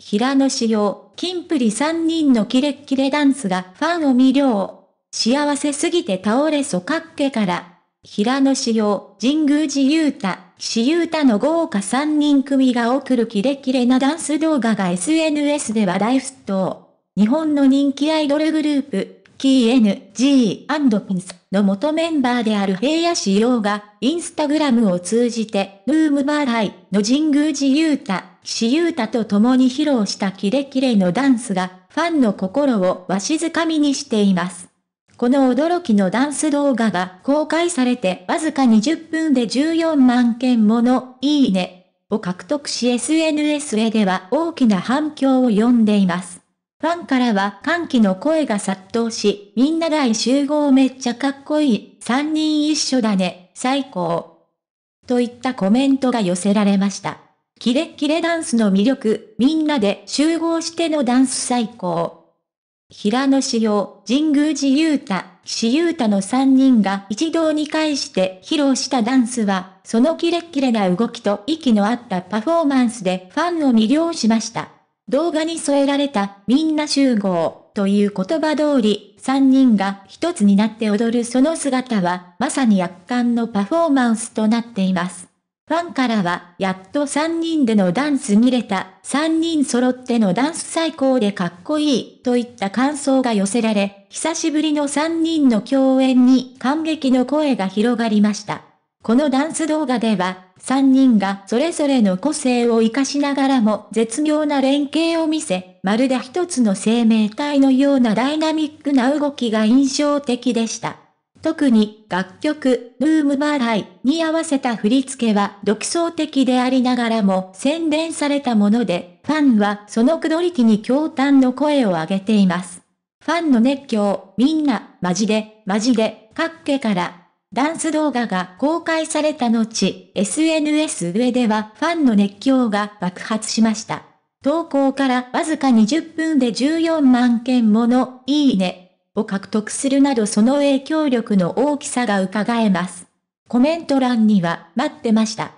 平野紫耀、金プリ3人のキレッキレダンスがファンを魅了。幸せすぎて倒れそかっけから。平野紫耀、神宮寺勇太、岸優太の豪華3人組が送るキレッキレなダンス動画が SNS で話題沸騰。日本の人気アイドルグループ、KNG&Pins の元メンバーである平野志陽が、インスタグラムを通じて、ルームバーライの神宮寺う太、岸優太と共に披露したキレキレのダンスが、ファンの心をわしづかみにしています。この驚きのダンス動画が公開されてわずか20分で14万件ものいいねを獲得し SNS へでは大きな反響を呼んでいます。ファンからは歓喜の声が殺到し、みんな大集合めっちゃかっこいい、三人一緒だね、最高。といったコメントが寄せられました。キレッキレダンスの魅力、みんなで集合してのダンス最高。平野志耀、神宮寺勇太、岸優太の三人が一堂に会して披露したダンスは、そのキレッキレな動きと息の合ったパフォーマンスでファンを魅了しました。動画に添えられたみんな集合という言葉通り、3人が一つになって踊るその姿は、まさに圧巻のパフォーマンスとなっています。ファンからは、やっと3人でのダンス見れた、3人揃ってのダンス最高でかっこいい、といった感想が寄せられ、久しぶりの3人の共演に感激の声が広がりました。このダンス動画では、3人がそれぞれの個性を活かしながらも絶妙な連携を見せ、まるで一つの生命体のようなダイナミックな動きが印象的でした。特に楽曲、ルームバーライに合わせた振り付けは独創的でありながらも洗練されたもので、ファンはそのクドリティに驚嘆の声を上げています。ファンの熱狂、みんな、マジで、マジで、かっけから、ダンス動画が公開された後、SNS 上ではファンの熱狂が爆発しました。投稿からわずか20分で14万件もの、いいね、を獲得するなどその影響力の大きさが伺えます。コメント欄には、待ってました。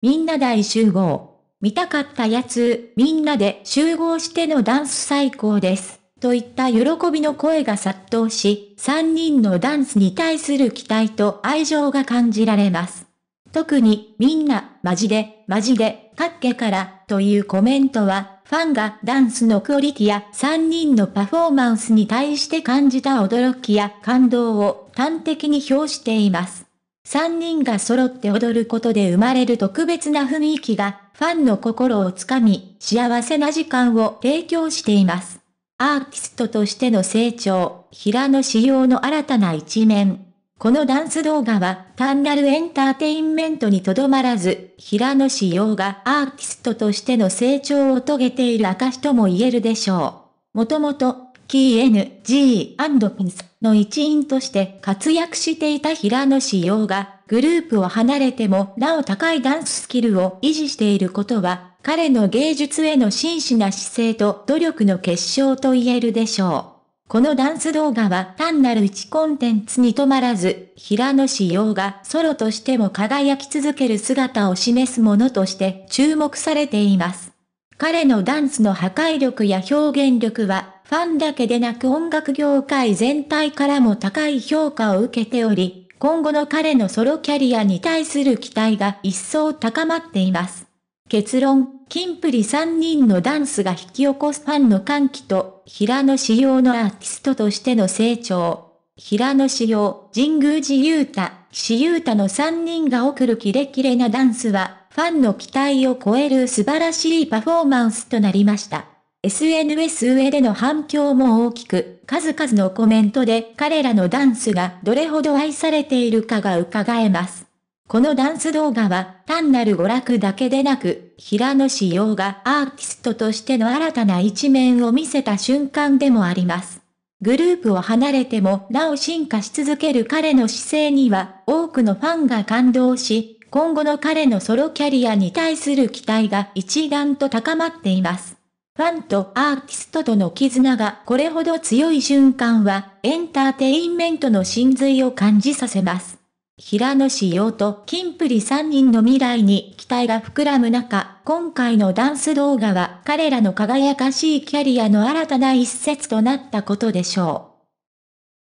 みんな大集合。見たかったやつ、みんなで集合してのダンス最高です。といった喜びの声が殺到し、3人のダンスに対する期待と愛情が感じられます。特に、みんな、マジで、マジで、かっけから、というコメントは、ファンがダンスのクオリティや3人のパフォーマンスに対して感じた驚きや感動を端的に表しています。3人が揃って踊ることで生まれる特別な雰囲気がファンの心をつかみ、幸せな時間を提供しています。アーティストとしての成長、平野仕様の新たな一面。このダンス動画は単なるエンターテインメントにとどまらず、平野仕様がアーティストとしての成長を遂げている証とも言えるでしょう。もともと、KNG& i n s の一員として活躍していた平野仕様が、グループを離れてもなお高いダンススキルを維持していることは彼の芸術への真摯な姿勢と努力の結晶と言えるでしょう。このダンス動画は単なる一コンテンツに止まらず、平野紫耀がソロとしても輝き続ける姿を示すものとして注目されています。彼のダンスの破壊力や表現力は、ファンだけでなく音楽業界全体からも高い評価を受けており、今後の彼のソロキャリアに対する期待が一層高まっています。結論、キンプリ3人のダンスが引き起こすファンの歓喜と、平野仕様のアーティストとしての成長。平野仕様、神宮寺勇太、岸優太の3人が送るキレキレなダンスは、ファンの期待を超える素晴らしいパフォーマンスとなりました。SNS 上での反響も大きく、数々のコメントで彼らのダンスがどれほど愛されているかが伺えます。このダンス動画は単なる娯楽だけでなく、平野紫耀がアーティストとしての新たな一面を見せた瞬間でもあります。グループを離れてもなお進化し続ける彼の姿勢には多くのファンが感動し、今後の彼のソロキャリアに対する期待が一段と高まっています。ファンとアーティストとの絆がこれほど強い瞬間はエンターテインメントの真髄を感じさせます。平野紫耀と金プリ3人の未来に期待が膨らむ中、今回のダンス動画は彼らの輝かしいキャリアの新たな一節となったことでしょう。